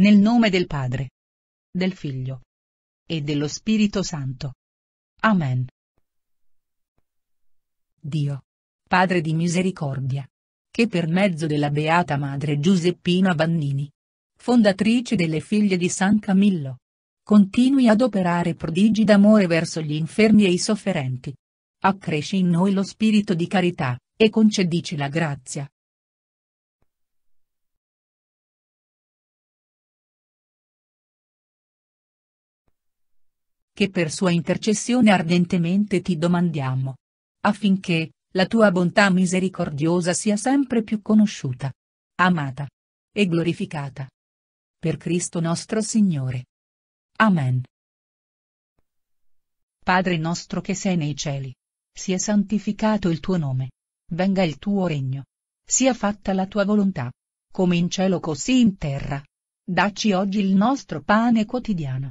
Nel nome del Padre, del Figlio e dello Spirito Santo. Amen. Dio, Padre di misericordia, che per mezzo della Beata Madre Giuseppina Bannini, fondatrice delle figlie di San Camillo, continui ad operare prodigi d'amore verso gli infermi e i sofferenti. Accresci in noi lo spirito di carità, e concedici la grazia, che per sua intercessione ardentemente ti domandiamo. Affinché, la tua bontà misericordiosa sia sempre più conosciuta, amata e glorificata. Per Cristo nostro Signore. Amen. Padre nostro che sei nei cieli. Sia santificato il tuo nome. Venga il tuo regno. Sia fatta la tua volontà. Come in cielo così in terra. Dacci oggi il nostro pane quotidiano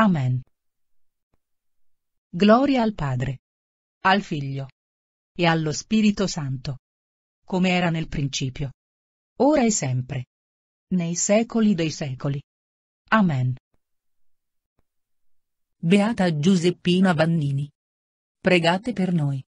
Amen. Gloria al Padre, al Figlio e allo Spirito Santo, come era nel principio, ora e sempre, nei secoli dei secoli. Amen. Beata Giuseppina Bannini. Pregate per noi.